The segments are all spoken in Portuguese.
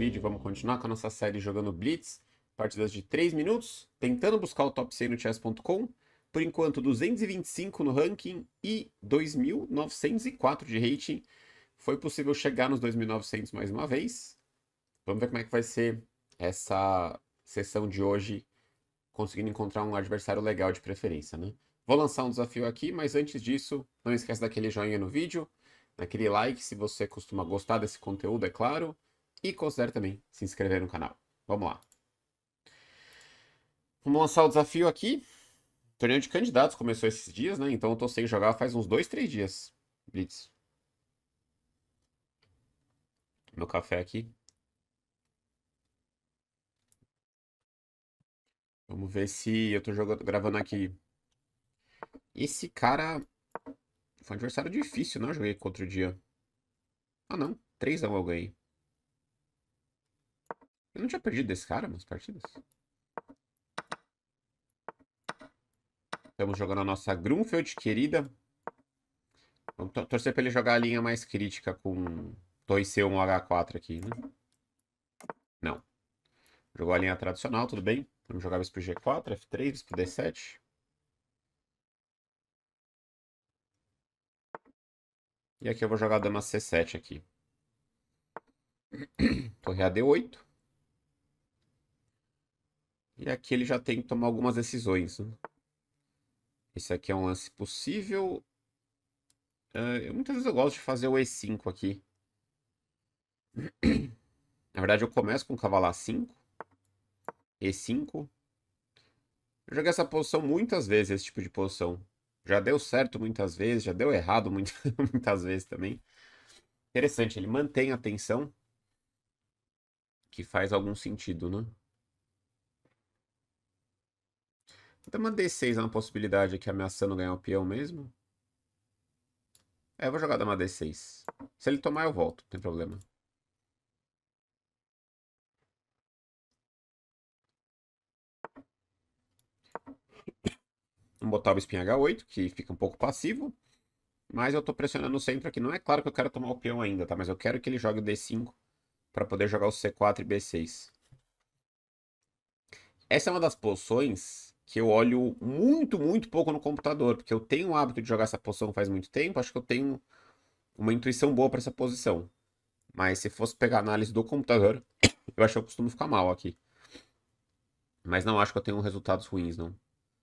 vídeo, vamos continuar com a nossa série jogando Blitz, partidas de 3 minutos, tentando buscar o top 100 no chess.com, por enquanto 225 no ranking e 2.904 de rating. Foi possível chegar nos 2.900 mais uma vez. Vamos ver como é que vai ser essa sessão de hoje, conseguindo encontrar um adversário legal de preferência, né? Vou lançar um desafio aqui, mas antes disso, não esquece daquele joinha no vídeo, daquele like se você costuma gostar desse conteúdo, é claro. E considere também se inscrever no canal. Vamos lá. Vamos lançar o desafio aqui. O torneio de candidatos começou esses dias, né? Então eu tô sem jogar faz uns dois, três dias. Blitz. Meu café aqui. Vamos ver se eu tô jogando, gravando aqui. Esse cara. Foi um adversário difícil, não? Eu joguei contra o dia. Ah, não. 3 a 1 eu ganhei. Eu não tinha perdido desse cara nas partidas? Estamos jogando a nossa Grunfeld querida. Vamos torcer pra ele jogar a linha mais crítica com 2C1H4 aqui, né? Não. Jogou a linha tradicional, tudo bem. Vamos jogar isso pro G4, F3, pro D7. E aqui eu vou jogar a dama C7 aqui. Torre ad 8 e aqui ele já tem que tomar algumas decisões. Né? Esse aqui é um lance possível. Uh, eu, muitas vezes eu gosto de fazer o E5 aqui. Na verdade, eu começo com o cavalo a 5. E5. Eu joguei essa posição muitas vezes, esse tipo de posição. Já deu certo muitas vezes, já deu errado muito, muitas vezes também. Interessante, ele mantém a tensão. Que faz algum sentido, né? Tem então, uma D6 é uma possibilidade aqui, ameaçando ganhar o peão mesmo. É, eu vou jogar dar uma D6. Se ele tomar, eu volto, não tem problema. Vamos botar o espinho H8, que fica um pouco passivo. Mas eu tô pressionando o centro aqui. Não é claro que eu quero tomar o peão ainda, tá? Mas eu quero que ele jogue o D5 pra poder jogar o C4 e B6. Essa é uma das poções que eu olho muito, muito pouco no computador, porque eu tenho o hábito de jogar essa posição faz muito tempo, acho que eu tenho uma intuição boa para essa posição. Mas se fosse pegar análise do computador, eu acho que eu costumo ficar mal aqui. Mas não acho que eu tenho resultados ruins, não.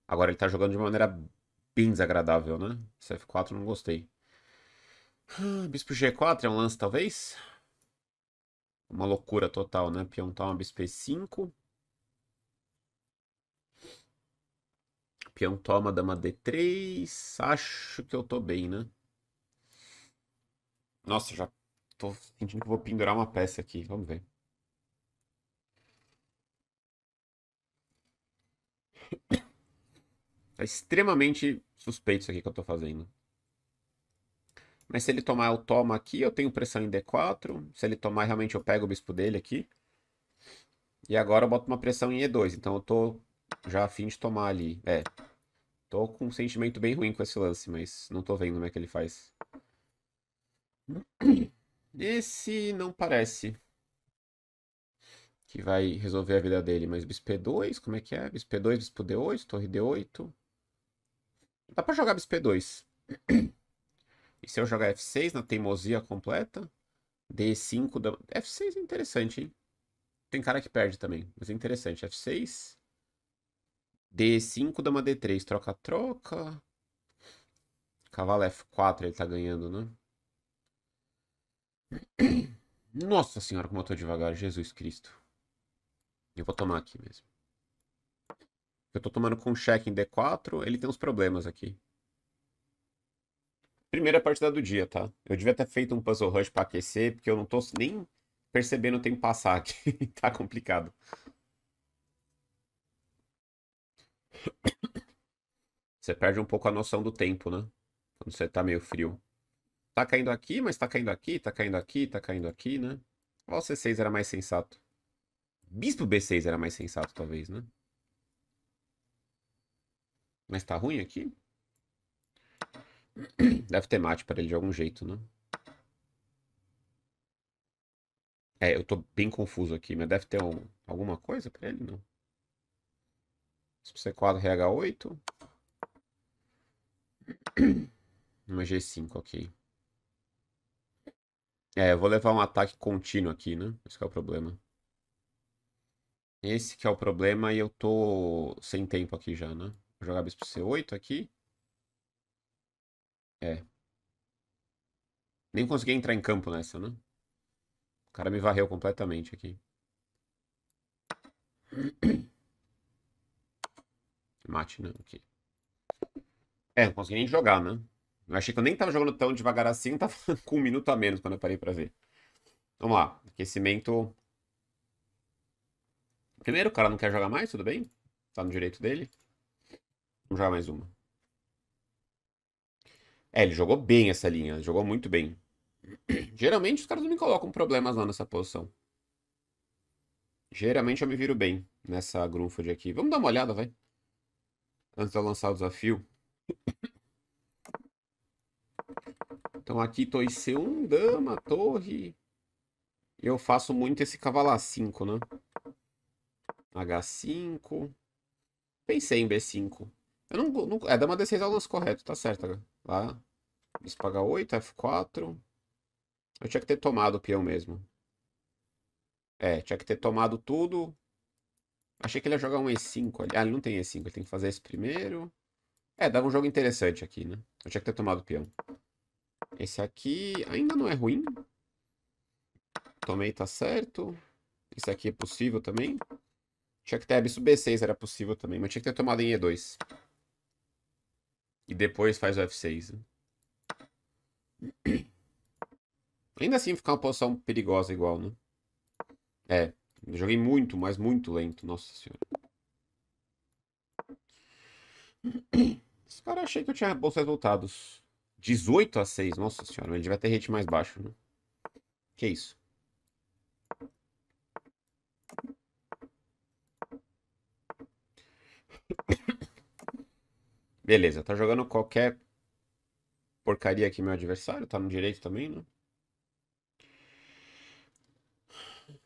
Agora ele tá jogando de uma maneira bem desagradável, né? Esse F4 não gostei. Ah, bispo G4 é um lance, talvez? Uma loucura total, né? Peão tá uma bispo E5. Peão toma dama D3. Acho que eu tô bem, né? Nossa, já tô sentindo que vou pendurar uma peça aqui. Vamos ver. Tá extremamente suspeito isso aqui que eu tô fazendo. Mas se ele tomar, eu tomo aqui, eu tenho pressão em D4. Se ele tomar, realmente eu pego o bispo dele aqui. E agora eu boto uma pressão em E2. Então eu tô já a fim de tomar ali. É. Tô com um sentimento bem ruim com esse lance, mas não tô vendo como é que ele faz. Esse não parece que vai resolver a vida dele, mas bispo 2 como é que é? Bispo 2 bispo D8, torre D8. Dá pra jogar bispo 2 E se eu jogar F6 na teimosia completa? D5 da... F6 é interessante, hein? Tem cara que perde também, mas é interessante. F6... D5 dama D3, troca, troca. Cavalo F4 ele tá ganhando, né? Nossa senhora, como eu tô devagar, Jesus Cristo. Eu vou tomar aqui mesmo. Eu tô tomando com cheque em D4, ele tem uns problemas aqui. Primeira partida do dia, tá? Eu devia ter feito um puzzle rush pra aquecer, porque eu não tô nem percebendo o tempo passar aqui. tá complicado. Você perde um pouco a noção do tempo, né? Quando você tá meio frio. Tá caindo aqui, mas tá caindo aqui, tá caindo aqui, tá caindo aqui, né? Qual C6 era mais sensato? Bispo B6 era mais sensato, talvez, né? Mas tá ruim aqui? Deve ter mate para ele de algum jeito, né? É, eu tô bem confuso aqui, mas deve ter um, alguma coisa para ele, não? C4 RH8. Uma G5, ok. É, eu vou levar um ataque contínuo aqui, né? Esse é o problema. Esse que é o problema e eu tô sem tempo aqui já, né? Vou jogar bispo C8 aqui. É. Nem consegui entrar em campo nessa, né? O cara me varreu completamente aqui. Matinã aqui. É, não consegui nem jogar, né? Eu achei que eu nem tava jogando tão devagar assim, tava com um minuto a menos quando eu parei pra ver. Vamos lá, aquecimento. Primeiro, o cara não quer jogar mais, tudo bem? Tá no direito dele. Vamos jogar mais uma. É, ele jogou bem essa linha, jogou muito bem. Geralmente os caras não me colocam problemas lá nessa posição. Geralmente eu me viro bem nessa grunfod aqui. Vamos dar uma olhada, vai antes de lançar o desafio. Então aqui c um dama, torre. Eu faço muito esse cavalo A5, né? H5. Pensei em B5. Eu não, não, é dama D6 é o lance correto, tá certo. Né? Lá. Tá? Bispo H8, F4. Eu tinha que ter tomado o peão mesmo. É, tinha que ter tomado tudo. Achei que ele ia jogar um E5 ali. Ah, ele não tem E5, ele tem que fazer esse primeiro. É, dava um jogo interessante aqui, né? Eu tinha que ter tomado o peão. Esse aqui ainda não é ruim. Tomei, tá certo. Esse aqui é possível também. Tinha que ter abismo B6, era possível também. Mas tinha que ter tomado em E2. E depois faz o F6. Né? Ainda assim ficar uma posição perigosa igual, né? É, eu joguei muito, mas muito lento, nossa senhora. Esse cara achei que eu tinha bons resultados. 18 a 6, nossa senhora, ele devia ter hit mais baixo, né? Que isso? Beleza, tá jogando qualquer porcaria aqui meu adversário, tá no direito também, né?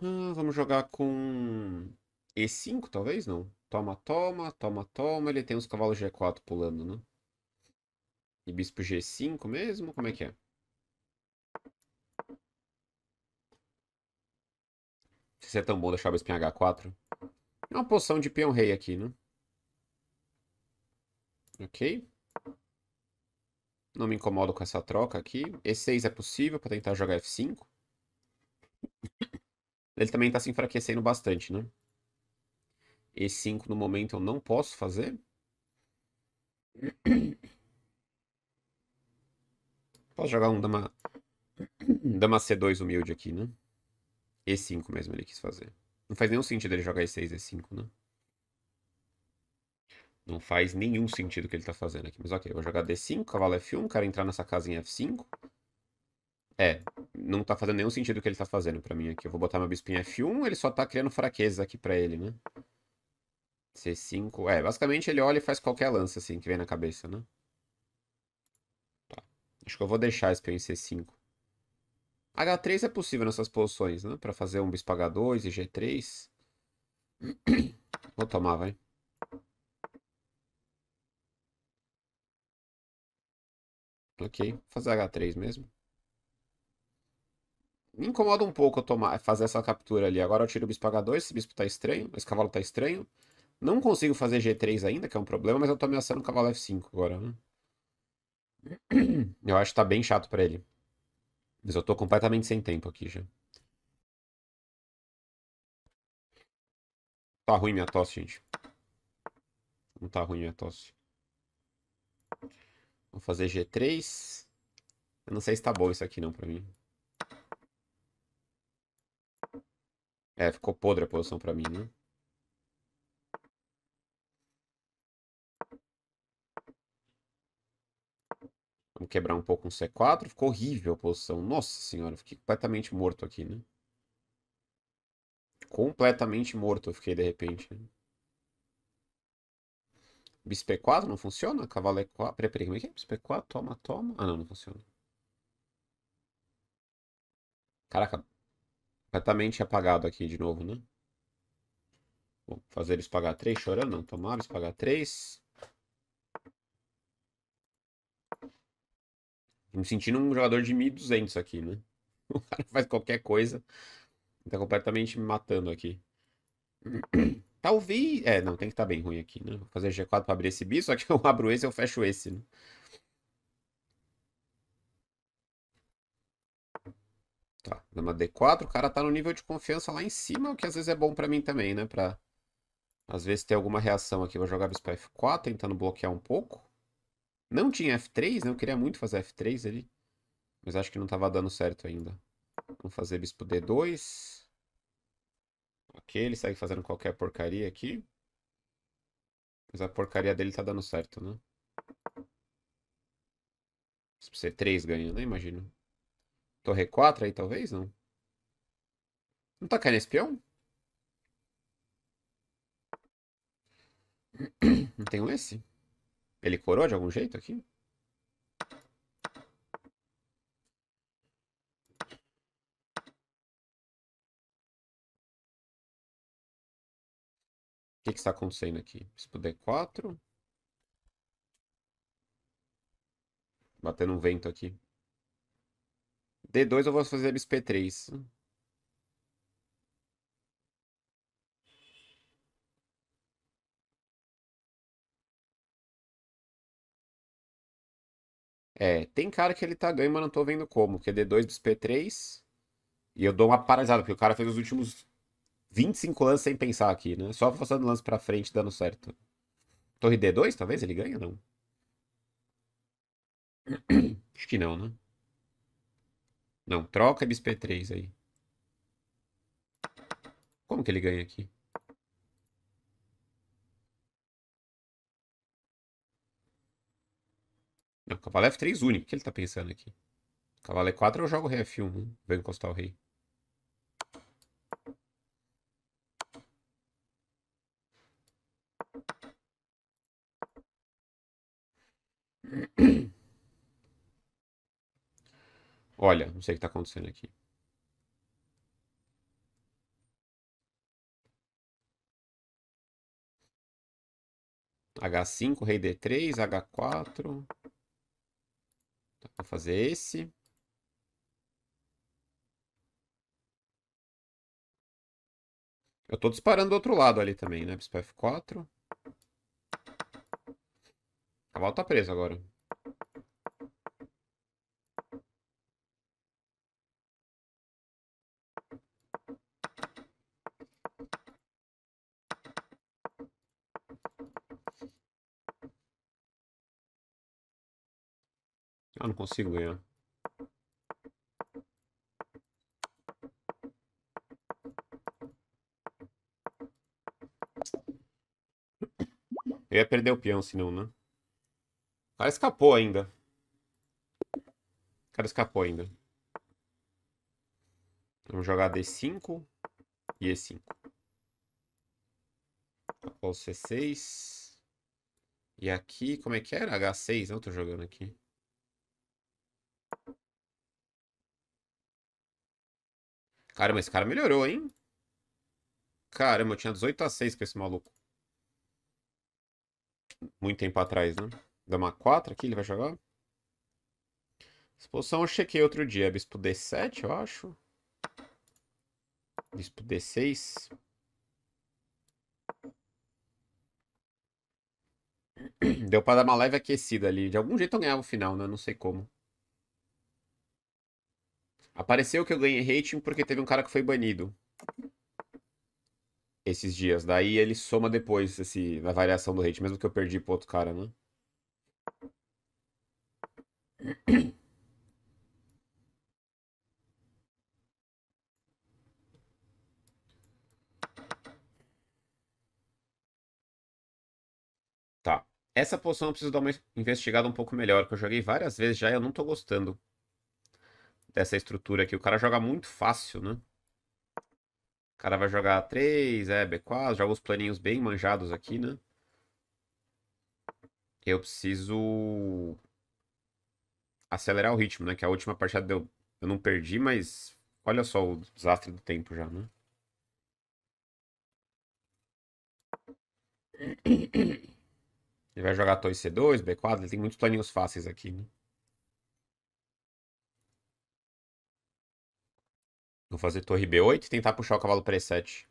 Ah, vamos jogar com E5, talvez? Não. Toma, toma, toma, toma. Ele tem os cavalos G4 pulando, né? E bispo G5 mesmo? Como é que é? Se é tão bom deixar o bispo em H4. É uma poção de peão rei aqui, né? Ok. Não me incomodo com essa troca aqui. E6 é possível para tentar jogar F5. Ele também está se enfraquecendo bastante, né? E5 no momento eu não posso fazer. Posso jogar um dama... Dama C2 humilde aqui, né? E5 mesmo ele quis fazer. Não faz nenhum sentido ele jogar E6 E5, né? Não faz nenhum sentido o que ele tá fazendo aqui. Mas ok, eu vou jogar D5, cavalo F1, quero entrar nessa casa em F5. É, não tá fazendo nenhum sentido o que ele tá fazendo pra mim aqui. Eu vou botar meu bispo em F1, ele só tá criando fraquezas aqui pra ele, né? C5, é, basicamente ele olha e faz qualquer lança, assim, que vem na cabeça, né? Tá. Acho que eu vou deixar esse peão em C5. H3 é possível nessas posições, né? Pra fazer um bispo H2 e G3. Vou tomar, vai. Ok, vou fazer H3 mesmo. Me incomoda um pouco tomar, fazer essa captura ali. Agora eu tiro o bispo H2, esse bispo tá estranho, esse cavalo tá estranho. Não consigo fazer G3 ainda, que é um problema, mas eu tô ameaçando o cavalo F5 agora. Né? Eu acho que tá bem chato pra ele. Mas eu tô completamente sem tempo aqui já. Tá ruim minha tosse, gente. Não tá ruim minha tosse. Vou fazer G3. Eu não sei se tá bom isso aqui não pra mim. É, ficou podre a posição pra mim, né? Vamos quebrar um pouco um C4. Ficou horrível a posição. Nossa senhora, fiquei completamente morto aqui, né? Completamente morto eu fiquei de repente. Né? Bispo 4 não funciona? Cavalo E4. Peraí, peraí, como é que é? Bispo 4 toma, toma. Ah, não, não funciona. Caraca, completamente apagado aqui de novo, né? Vou fazer eles pagar 3, chorando não, tomara eles pagar 3. Me sentindo um jogador de 1200 aqui, né? O cara faz qualquer coisa, tá completamente me matando aqui. Talvez. É, não, tem que estar tá bem ruim aqui, né? Vou fazer G4 para abrir esse bi, só que eu abro esse eu fecho esse, né? Tá, dama D4, o cara tá no nível de confiança lá em cima, o que às vezes é bom pra mim também, né? Pra, às vezes, ter alguma reação aqui. Vou jogar bispo F4, tentando bloquear um pouco. Não tinha F3, né? Eu queria muito fazer F3 ali. Mas acho que não tava dando certo ainda. Vamos fazer bispo D2. Ok, ele segue fazendo qualquer porcaria aqui. Mas a porcaria dele tá dando certo, né? Bispo C3 ganha, né? Imagino. Torre 4 aí, talvez, não? Não tá caindo espião? Não tem um esse? Ele corou de algum jeito aqui? O que, que está acontecendo aqui? Bispo D4. Batendo um vento aqui. D2 eu vou fazer bispo 3 É, tem cara que ele tá ganho, mas não tô vendo como. Que é D2, bispo 3 E eu dou uma paralisada, porque o cara fez os últimos 25 lances sem pensar aqui, né? Só forçando lance pra frente, dando certo. Torre D2, talvez ele ganhe ou não? Acho que não, né? Não, troca bisp3 aí. Como que ele ganha aqui? Não, cavalo F3 único. O que ele tá pensando aqui? Cavalo E4 eu jogo rei F1. Né? Vou encostar o rei. Olha, não sei o que está acontecendo aqui. H5, rei D3, H4. Vou fazer esse. Eu estou disparando do outro lado ali também, né? Bispo F4. O cavalo tá preso agora. Ah, não consigo ganhar. Eu ia perder o peão, senão, né? O cara escapou ainda. O cara escapou ainda. Vamos jogar D5 e E5. Capou C6. E aqui, como é que era? H6, não né? tô jogando aqui. Caramba, esse cara melhorou, hein? Caramba, eu tinha 18 a 6 com esse maluco. Muito tempo atrás, né? Dama 4 aqui, ele vai jogar. Exposição eu chequei outro dia. Bispo D7, eu acho. Bispo D6. Deu pra dar uma live aquecida ali. De algum jeito eu ganhava o final, né? Não sei como. Apareceu que eu ganhei rating porque teve um cara que foi banido esses dias. Daí ele soma depois esse, a variação do rate, mesmo que eu perdi pro outro cara, né? Tá. Essa poção eu preciso dar uma investigada um pouco melhor, que eu joguei várias vezes já e eu não tô gostando dessa estrutura aqui. O cara joga muito fácil, né? O cara vai jogar 3, é, B4, joga os planinhos bem manjados aqui, né? Eu preciso acelerar o ritmo, né? Que a última partida deu... eu não perdi, mas olha só o desastre do tempo já, né? Ele vai jogar 2 C2, B4, ele tem muitos planinhos fáceis aqui, né? Vou fazer torre B8 e tentar puxar o cavalo para E7.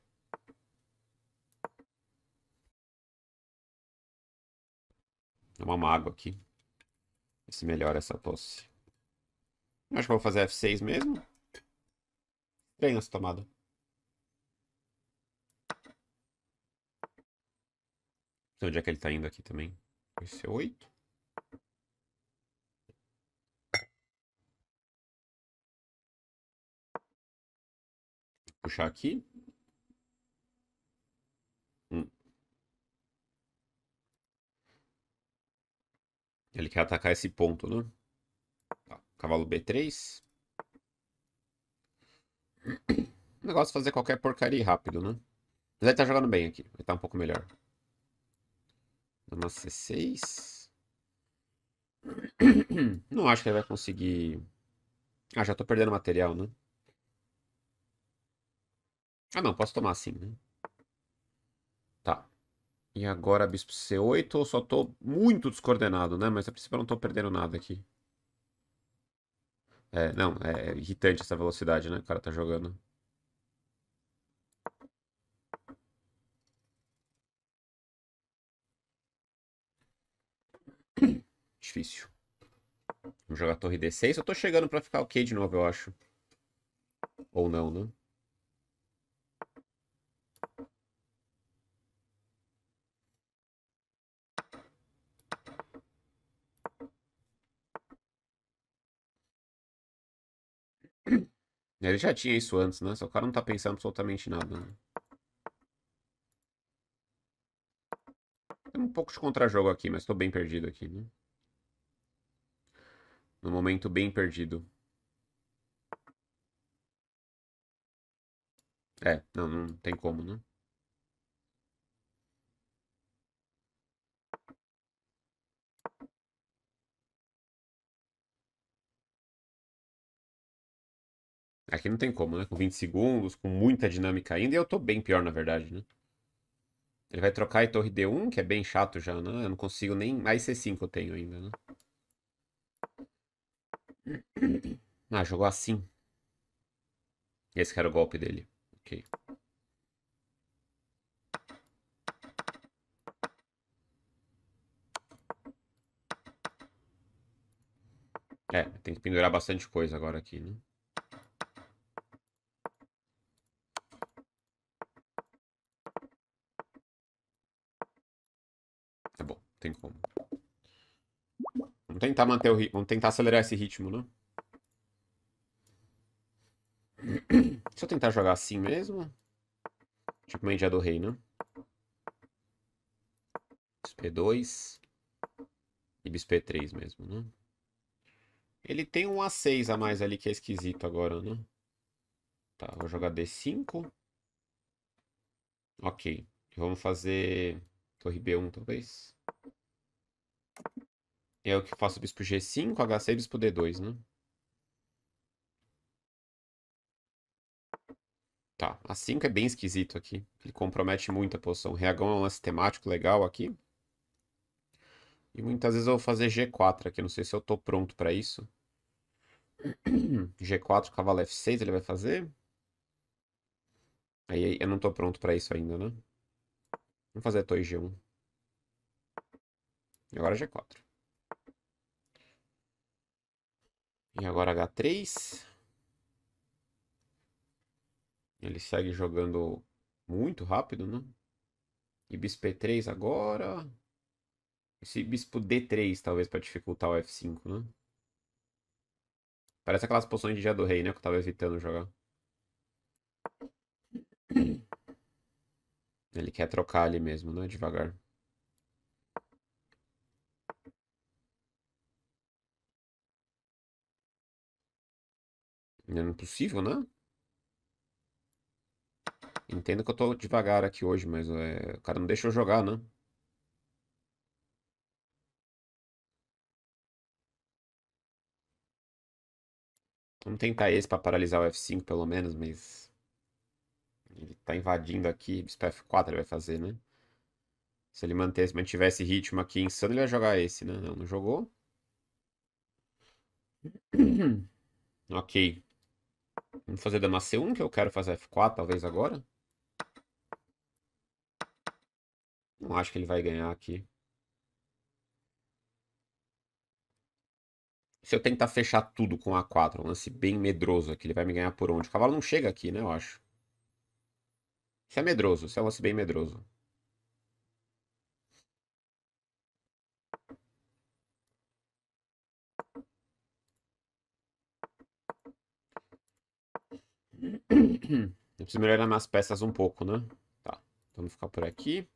uma mágoa aqui. Ver se melhora essa tosse. Acho que eu vou fazer F6 mesmo. Estranho essa tomada. Então, onde é que ele tá indo aqui também? Vai ser 8 puxar aqui. Hum. Ele quer atacar esse ponto, né? Tá. Cavalo B3. O negócio é fazer qualquer porcaria rápido, né? Mas ele tá jogando bem aqui. Ele tá um pouco melhor. Dama C6. Não acho que ele vai conseguir... Ah, já tô perdendo material, né? Ah, não, posso tomar sim, né? Tá. E agora bispo C8, eu só tô muito descoordenado, né? Mas a princípio eu não tô perdendo nada aqui. É, não, é irritante essa velocidade, né? O cara tá jogando. Difícil. Vamos jogar torre D6. Eu tô chegando pra ficar ok de novo, eu acho. Ou não, né? Ele já tinha isso antes, né? Só o cara não tá pensando absolutamente nada. Né? Tem um pouco de contra-jogo aqui, mas tô bem perdido aqui, né? No momento bem perdido. É, não, não tem como, né? Aqui não tem como, né? Com 20 segundos, com muita dinâmica ainda. E eu tô bem pior, na verdade, né? Ele vai trocar e torre D1, que é bem chato já, né? Eu não consigo nem... Mais C5 eu tenho ainda, né? Ah, jogou assim. Esse era o golpe dele. Ok. É, tem que pendurar bastante coisa agora aqui, né? tem como. Vamos tentar manter o ritmo. Vamos tentar acelerar esse ritmo, né? Deixa eu tentar jogar assim mesmo. Tipo Mendia do Rei, né? Bisp 2 e bisp 3 mesmo, né? Ele tem um A6 a mais ali que é esquisito agora, né? Tá, vou jogar D5. Ok. Vamos fazer Torre B1, talvez. é o que faço bispo G5, H6, bispo D2, né? Tá, A5 é bem esquisito aqui. Ele compromete muito a posição. reagão é um lance temático legal aqui. E muitas vezes eu vou fazer G4 aqui. Não sei se eu tô pronto para isso. G4, cavalo F6 ele vai fazer. Aí eu não tô pronto para isso ainda, né? Vamos fazer a 2G1. É e agora G4. E agora H3. Ele segue jogando muito rápido, né? E bispo E3 agora. Esse bispo D3, talvez, para dificultar o F5, né? Parece aquelas poções de dia do rei, né? Que eu tava evitando jogar. Ele quer trocar ali mesmo, né? Devagar. Não é possível, né? Entendo que eu tô devagar aqui hoje, mas é... o cara não deixa eu jogar, né? Vamos tentar esse para paralisar o F5 pelo menos, mas ele tá invadindo aqui, bispo F4 ele vai fazer, né? Se ele se mantiver esse ritmo aqui insano, ele vai jogar esse, né? Não, não jogou. ok. Vamos fazer dama C1, que eu quero fazer F4, talvez agora. Não acho que ele vai ganhar aqui. Se eu tentar fechar tudo com A4, é um lance bem medroso aqui, ele vai me ganhar por onde? O cavalo não chega aqui, né, eu acho. Isso é medroso, você é um lance bem medroso. Eu preciso melhorar minhas peças um pouco, né? Tá, vamos ficar por aqui.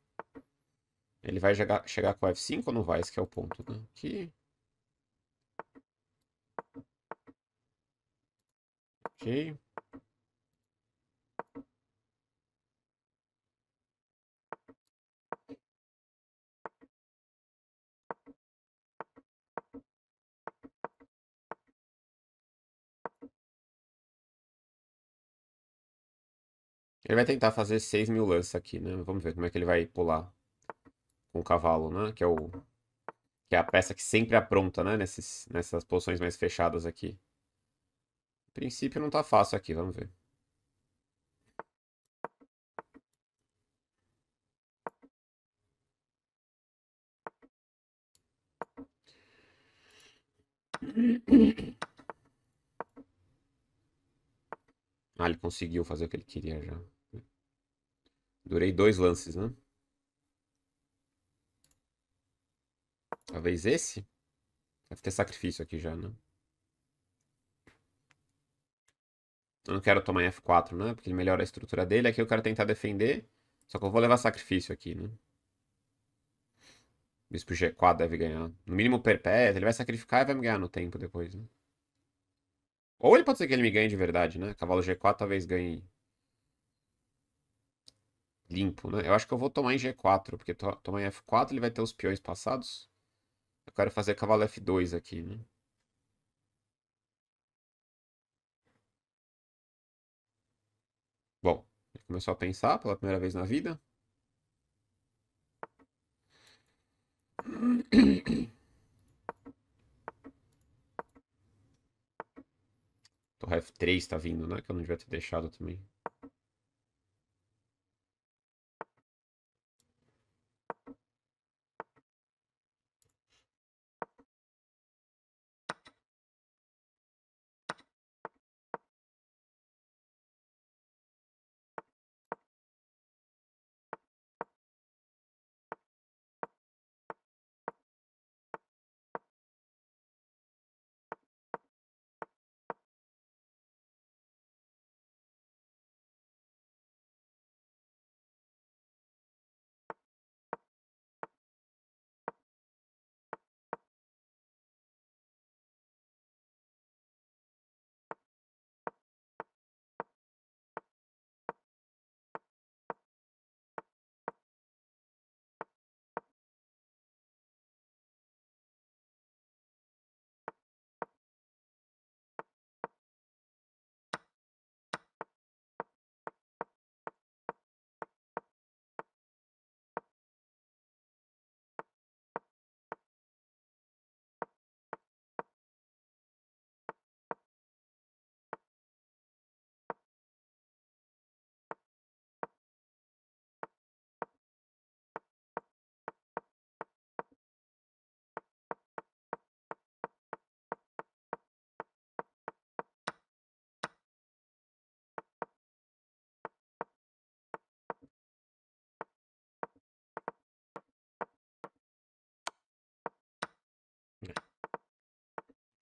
Ele vai chegar, chegar com F5 ou não vai? Esse é o ponto, né? Aqui. Ok. Ele vai tentar fazer 6 mil lances aqui, né? Vamos ver como é que ele vai pular com o cavalo, né? Que é, o, que é a peça que sempre apronta, né? Nesses, nessas posições mais fechadas aqui. No princípio não tá fácil aqui, vamos ver. Ah, ele conseguiu fazer o que ele queria já. Durei dois lances, né? Talvez esse? Deve ter sacrifício aqui já, né? Eu não quero tomar em F4, né? Porque ele melhora a estrutura dele. Aqui eu quero tentar defender. Só que eu vou levar sacrifício aqui, né? Bispo G4 deve ganhar. No mínimo perpétuo. Ele vai sacrificar e vai me ganhar no tempo depois, né? Ou ele pode ser que ele me ganhe de verdade, né? Cavalo G4 talvez ganhe limpo, né? Eu acho que eu vou tomar em G4, porque to tomar em F4 ele vai ter os peões passados. Eu quero fazer cavalo F2 aqui, né? Bom, ele começou a pensar pela primeira vez na vida. Torre F3 tá vindo, né? Que eu não devia ter deixado também.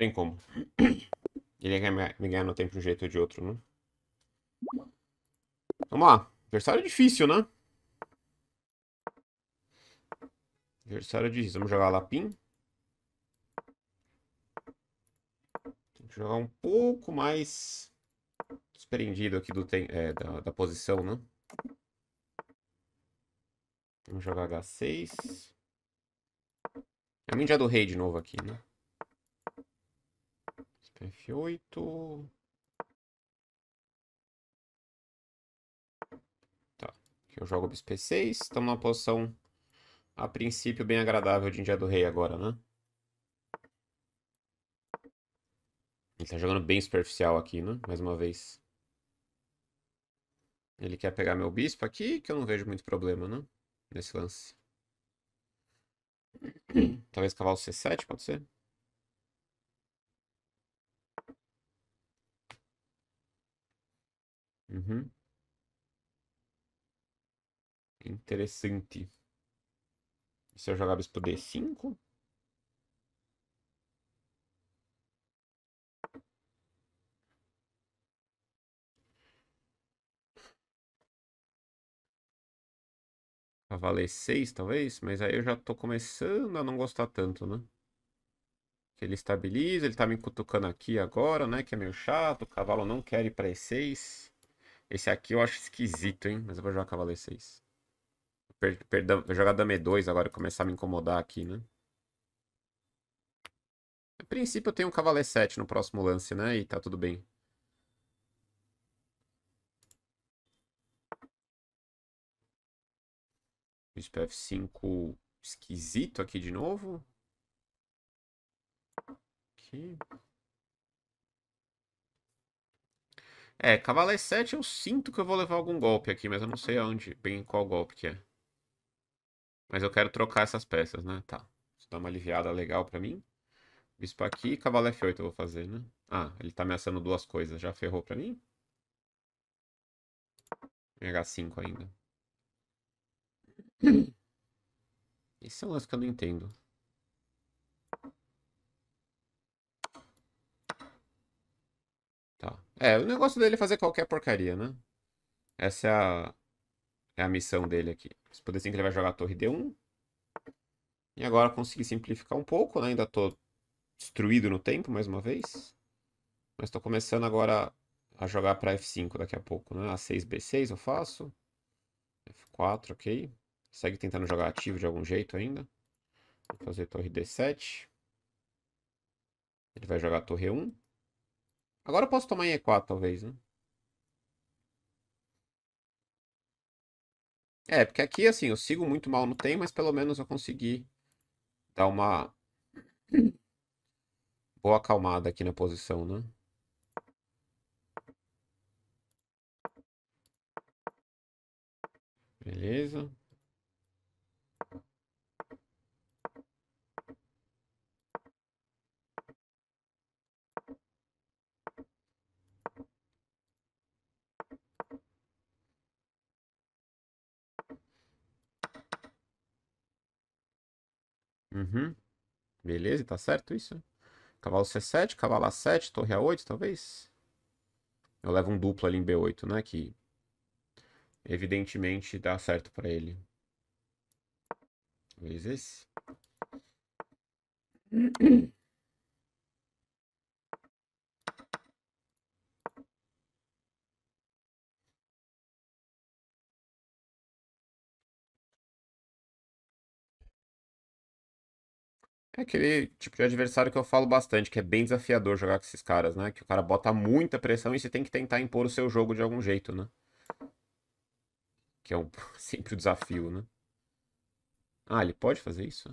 Tem como. Ele ia me ganhar no tempo de um jeito ou de outro, né? Vamos lá. Adversário difícil, né? Adversário difícil. Vamos jogar Lapim. Tem que jogar um pouco mais desprendido aqui do é, da, da posição, né? Vamos jogar H6. É o Ninja do Rei de novo aqui, né? F8. Tá. Aqui eu jogo bispo P6. Estamos numa posição, a princípio, bem agradável de dia do Rei agora, né? Ele tá jogando bem superficial aqui, né? Mais uma vez. Ele quer pegar meu bispo aqui, que eu não vejo muito problema, né? Nesse lance. Talvez cavalo C7, pode ser? Uhum. Interessante. E se eu jogar bispo D5? Cavalo E6, talvez, mas aí eu já tô começando a não gostar tanto, né? Que ele estabiliza, ele tá me cutucando aqui agora, né? Que é meio chato, o cavalo não quer ir pra E6. Esse aqui eu acho esquisito, hein? Mas eu vou jogar cavaleiro 6. Per perdão, vou jogar dame 2 agora e começar a me incomodar aqui, né? A princípio eu tenho um cavaleiro 7 no próximo lance, né? E tá tudo bem. Bispo F5 esquisito aqui de novo. Aqui. É, cavalo E7 eu sinto que eu vou levar algum golpe aqui, mas eu não sei aonde, bem qual golpe que é. Mas eu quero trocar essas peças, né? Tá. Isso dá uma aliviada legal pra mim. Bispo aqui e cavalo F8 eu vou fazer, né? Ah, ele tá ameaçando duas coisas. Já ferrou pra mim? H5 ainda. Esse é um lance que eu não entendo. Tá. É, o negócio dele é fazer qualquer porcaria, né? Essa é a, é a missão dele aqui. Se poder sim que ele vai jogar a torre D1. E agora consegui simplificar um pouco, né? Ainda tô destruído no tempo, mais uma vez. Mas tô começando agora a jogar pra F5 daqui a pouco, né? A6, B6 eu faço. F4, ok. Segue tentando jogar ativo de algum jeito ainda. Vou fazer torre D7. Ele vai jogar torre 1. Agora eu posso tomar em E4, talvez, né? É, porque aqui, assim, eu sigo muito mal no tem, mas pelo menos eu consegui dar uma boa acalmada aqui na posição, né? Beleza. Uhum. Beleza, tá certo isso? Cavalo C7, cavalo A7, torre A8, talvez. Eu levo um duplo ali em B8, né? Que evidentemente dá certo pra ele. Talvez esse. É aquele tipo de adversário que eu falo bastante, que é bem desafiador jogar com esses caras, né? Que o cara bota muita pressão e você tem que tentar impor o seu jogo de algum jeito, né? Que é um, sempre o um desafio, né? Ah, ele pode fazer isso?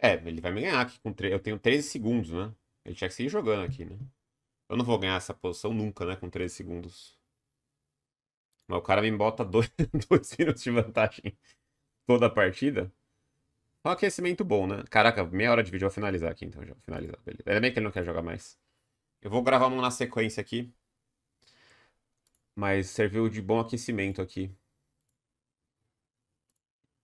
É, ele vai me ganhar aqui com 3. Eu tenho 13 segundos, né? Ele tinha que seguir jogando aqui, né? Eu não vou ganhar essa posição nunca, né? Com 13 segundos. Mas o cara me bota 2 minutos de vantagem toda a partida. um aquecimento bom, né? Caraca, meia hora de vídeo, eu vou finalizar aqui então. Já vou finalizar. Beleza. Ainda bem que ele não quer jogar mais. Eu vou gravar um na sequência aqui. Mas serviu de bom aquecimento aqui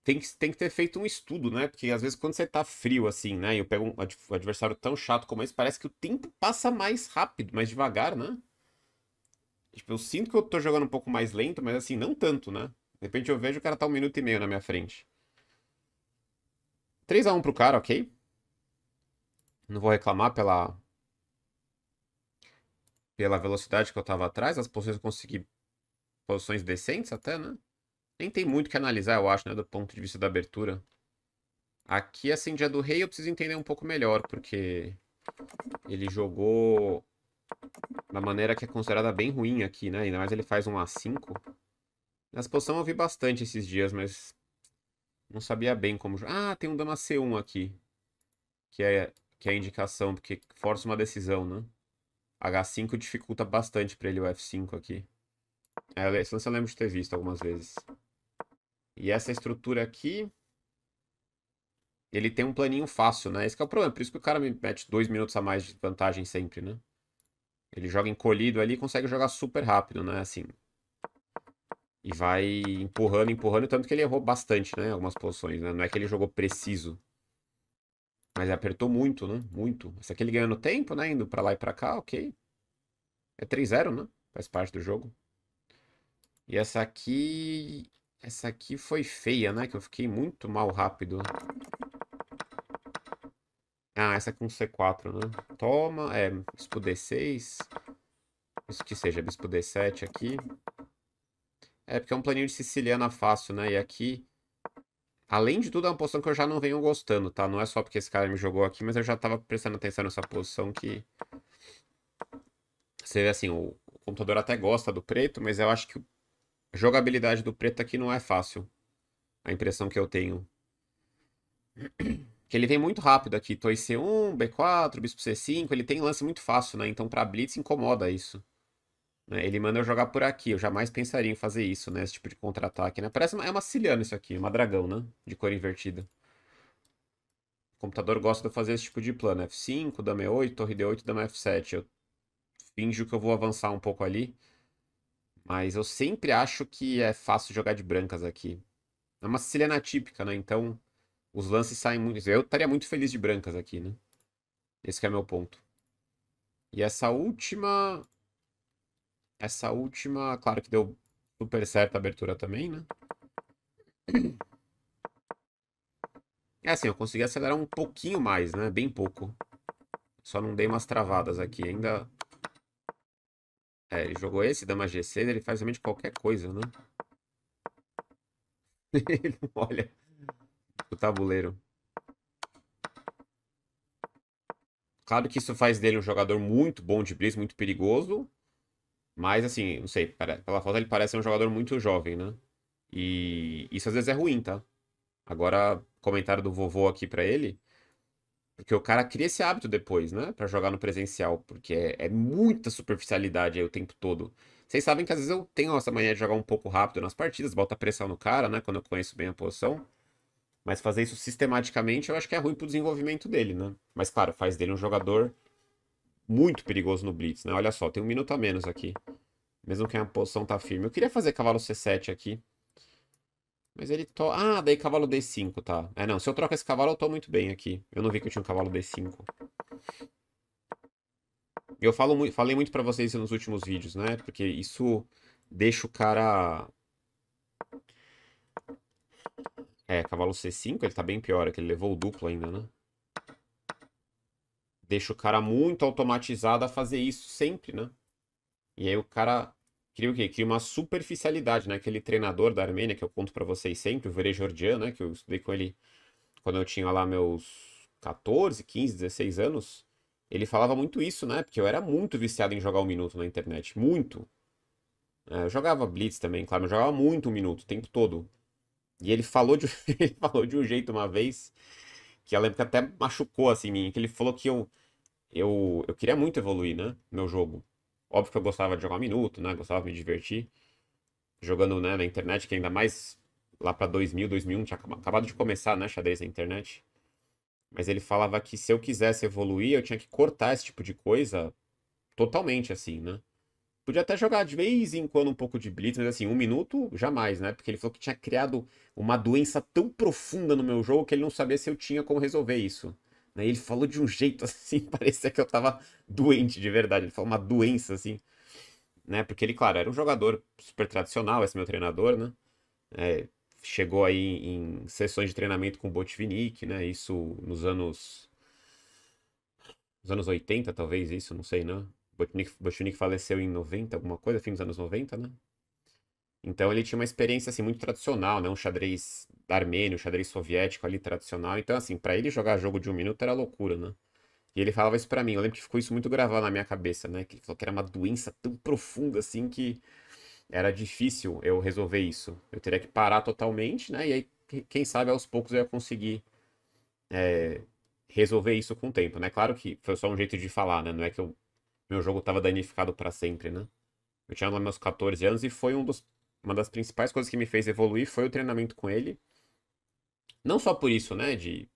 tem que, tem que ter feito um estudo, né? Porque às vezes quando você tá frio assim, né? E eu pego um adversário tão chato como esse, parece que o tempo passa mais rápido, mais devagar, né? Tipo, eu sinto que eu tô jogando um pouco mais lento, mas assim, não tanto, né? De repente eu vejo o cara tá um minuto e meio na minha frente. 3x1 pro cara, ok? Não vou reclamar pela... Pela velocidade que eu tava atrás. As posições eu consegui... Posições decentes até, né? Nem tem muito que analisar, eu acho, né? Do ponto de vista da abertura. Aqui, assim, dia do rei eu preciso entender um pouco melhor, porque ele jogou da maneira que é considerada bem ruim aqui, né? Ainda mais ele faz um A5. Nessa posição eu vi bastante esses dias, mas não sabia bem como... Ah, tem um dama C1 aqui, que é, que é a indicação, porque força uma decisão, né? H5 dificulta bastante para ele o F5 aqui. É, esse lance eu lembro de ter visto algumas vezes. E essa estrutura aqui, ele tem um planinho fácil, né? Esse é o problema, por isso que o cara me mete dois minutos a mais de vantagem sempre, né? Ele joga encolhido ali e consegue jogar super rápido, né? Assim. E vai empurrando, empurrando, tanto que ele errou bastante, né? Algumas posições, né? Não é que ele jogou preciso. Mas apertou muito, né? Muito. Esse aqui ele ganhando tempo, né? Indo pra lá e pra cá, ok. É 3-0, né? Faz parte do jogo. E essa aqui essa aqui foi feia, né? Que eu fiquei muito mal rápido. Ah, essa é com C4, né? Toma, é, bispo D6. Isso que seja, bispo D7 aqui. É, porque é um planinho de siciliana fácil, né? E aqui, além de tudo, é uma posição que eu já não venho gostando, tá? Não é só porque esse cara me jogou aqui, mas eu já tava prestando atenção nessa posição que... Você vê assim, o computador até gosta do preto, mas eu acho que jogabilidade do preto aqui não é fácil. A impressão que eu tenho. Que ele vem muito rápido aqui. Toy C1, B4, Bispo C5. Ele tem lance muito fácil, né? Então pra Blitz incomoda isso. Né? Ele manda eu jogar por aqui. Eu jamais pensaria em fazer isso, né? Esse tipo de contra-ataque, né? Parece uma, é uma isso aqui. Uma dragão, né? De cor invertida. O computador gosta de fazer esse tipo de plano. F5, dama E8, torre D8, dama F7. Eu finjo que eu vou avançar um pouco ali. Mas eu sempre acho que é fácil jogar de brancas aqui. É uma siciliana típica, né? Então os lances saem muito. Eu estaria muito feliz de brancas aqui, né? Esse é meu ponto. E essa última. Essa última, claro que deu super certa a abertura também, né? É assim, eu consegui acelerar um pouquinho mais, né? Bem pouco. Só não dei umas travadas aqui. Ainda é, ele jogou esse, dama G6, ele faz realmente qualquer coisa, né? ele olha o tabuleiro. Claro que isso faz dele um jogador muito bom de blitz, muito perigoso. Mas, assim, não sei, pela foto ele parece um jogador muito jovem, né? E isso às vezes é ruim, tá? Agora, comentário do vovô aqui para ele. Porque o cara cria esse hábito depois, né? Pra jogar no presencial. Porque é, é muita superficialidade aí o tempo todo. Vocês sabem que às vezes eu tenho essa mania de jogar um pouco rápido nas partidas, bota pressão no cara, né? Quando eu conheço bem a posição. Mas fazer isso sistematicamente eu acho que é ruim pro desenvolvimento dele, né? Mas claro, faz dele um jogador muito perigoso no Blitz, né? Olha só, tem um minuto a menos aqui. Mesmo que a posição tá firme. Eu queria fazer cavalo C7 aqui. Mas ele to... Ah, daí cavalo D5, tá. É, não. Se eu troco esse cavalo, eu tô muito bem aqui. Eu não vi que eu tinha um cavalo D5. Eu falo mu... falei muito pra vocês nos últimos vídeos, né? Porque isso deixa o cara... É, cavalo C5, ele tá bem pior, é que ele levou o duplo ainda, né? Deixa o cara muito automatizado a fazer isso sempre, né? E aí o cara cria o quê? Cria uma superficialidade, né? Aquele treinador da Armênia que eu conto para vocês sempre, o Verejordian, né? Que eu estudei com ele quando eu tinha lá meus 14, 15, 16 anos. Ele falava muito isso, né? Porque eu era muito viciado em jogar um minuto na internet. Muito. É, eu jogava Blitz também, claro, mas eu jogava muito um minuto, o tempo todo. E ele falou de, ele falou de um jeito uma vez, que eu lembro que até machucou assim em mim, que ele falou que eu, eu, eu queria muito evoluir, né? Meu jogo. Óbvio que eu gostava de jogar um minuto, né? Gostava de me divertir. Jogando né, na internet, que ainda mais lá para 2000, 2001, tinha acabado de começar, né? Xadrez na internet. Mas ele falava que se eu quisesse evoluir, eu tinha que cortar esse tipo de coisa totalmente, assim, né? Podia até jogar de vez em quando um pouco de Blitz, mas assim, um minuto, jamais, né? Porque ele falou que tinha criado uma doença tão profunda no meu jogo que ele não sabia se eu tinha como resolver isso. Né? Ele falou de um jeito assim, parecia que eu tava doente de verdade. Ele falou uma doença assim, né? Porque ele, claro, era um jogador super tradicional, esse meu treinador, né? É, chegou aí em sessões de treinamento com o Botvinnik, né? Isso nos anos nos anos 80, talvez isso, não sei, né? Botvinnik, Botvinnik faleceu em 90, alguma coisa, fim dos anos 90, né? Então ele tinha uma experiência assim muito tradicional, né? Um xadrez armênio, um xadrez soviético ali tradicional. Então assim, para ele jogar jogo de um minuto era loucura, né? E ele falava isso para mim. Eu lembro que ficou isso muito gravado na minha cabeça, né? Que ele falou que era uma doença tão profunda assim que era difícil eu resolver isso. Eu teria que parar totalmente, né? E aí, quem sabe aos poucos eu ia conseguir é, resolver isso com o tempo, né? Claro que foi só um jeito de falar, né? Não é que eu, meu jogo tava danificado para sempre, né? Eu tinha lá meus 14 anos e foi um dos uma das principais coisas que me fez evoluir foi o treinamento com ele. Não só por isso, né? De,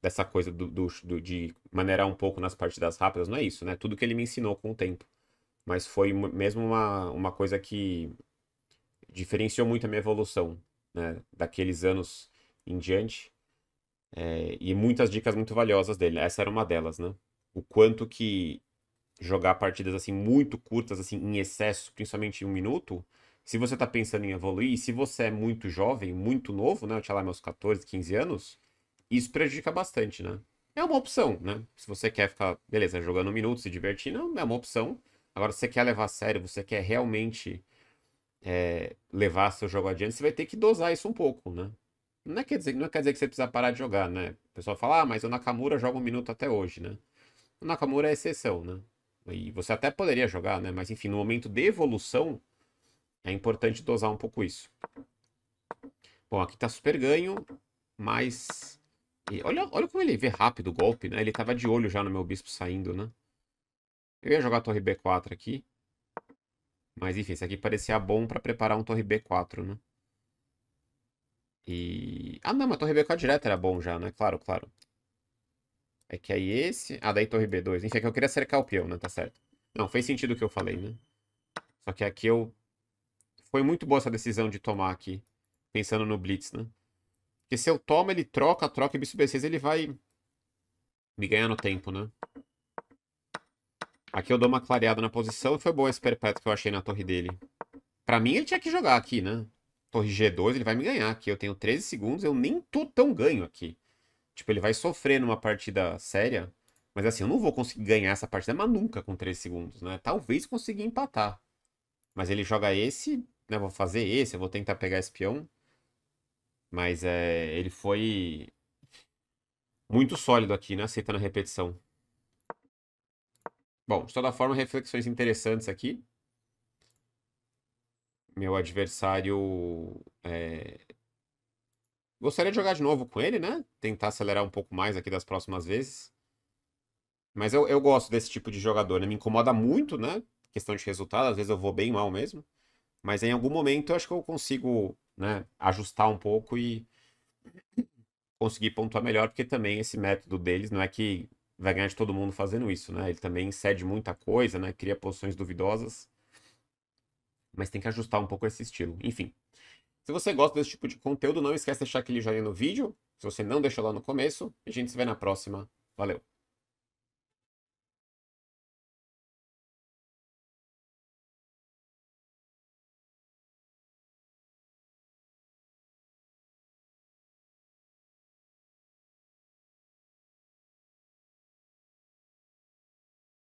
dessa coisa do, do, do, de maneirar um pouco nas partidas rápidas, não é isso, né? Tudo que ele me ensinou com o tempo. Mas foi mesmo uma, uma coisa que diferenciou muito a minha evolução, né? Daqueles anos em diante. É, e muitas dicas muito valiosas dele. Essa era uma delas, né? O quanto que jogar partidas assim muito curtas, assim, em excesso, principalmente em um minuto, se você está pensando em evoluir, se você é muito jovem, muito novo, né? Eu tinha lá meus 14, 15 anos, isso prejudica bastante, né? É uma opção, né? Se você quer ficar, beleza, jogando um minuto, se divertindo, é uma opção. Agora, se você quer levar a sério, você quer realmente é, levar seu jogo adiante, você vai ter que dosar isso um pouco, né? Não, é quer dizer, não é quer dizer que você precisa parar de jogar, né? O pessoal fala, ah, mas o Nakamura joga um minuto até hoje, né? O Nakamura é exceção, né? E você até poderia jogar, né? Mas enfim, no momento de evolução, é importante dosar um pouco isso. Bom, aqui tá super ganho, mas... E olha, olha como ele vê rápido o golpe, né? Ele tava de olho já no meu bispo saindo, né? Eu ia jogar a torre B4 aqui. Mas enfim, isso aqui parecia bom para preparar um torre B4, né? E... Ah, não, mas torre B4 direto era bom já, né? Claro, claro. É que aí esse... Ah, daí torre B2. Enfim, é que eu queria cercar o peão, né? Tá certo. Não, fez sentido o que eu falei, né? Só que aqui eu foi muito boa essa decisão de tomar aqui. Pensando no Blitz, né? Porque se eu tomo, ele troca, troca e bispo B6, ele vai me ganhar no tempo, né? Aqui eu dou uma clareada na posição e foi boa esse perpétuo que eu achei na torre dele. Pra mim, ele tinha que jogar aqui, né? Torre G2, ele vai me ganhar aqui. Eu tenho 13 segundos, eu nem tô tão ganho aqui. Tipo, ele vai sofrer numa partida séria. Mas assim, eu não vou conseguir ganhar essa partida, mas nunca com 13 segundos, né? Talvez consiga empatar. Mas ele joga esse, né, vou fazer esse, eu vou tentar pegar esse peão. Mas é, ele foi muito sólido aqui, né? Aceitando a repetição. Bom, de toda forma, reflexões interessantes aqui. Meu adversário é... Gostaria de jogar de novo com ele, né? Tentar acelerar um pouco mais aqui das próximas vezes. Mas eu, eu gosto desse tipo de jogador, né? Me incomoda muito, né? Questão de resultado, às vezes eu vou bem mal mesmo. Mas em algum momento eu acho que eu consigo né, ajustar um pouco e conseguir pontuar melhor, porque também esse método deles não é que vai ganhar de todo mundo fazendo isso, né? Ele também cede muita coisa, né? Cria posições duvidosas. Mas tem que ajustar um pouco esse estilo. Enfim. Se você gosta desse tipo de conteúdo, não esquece de deixar aquele joinha no vídeo. Se você não deixou lá no começo, a gente se vê na próxima. Valeu!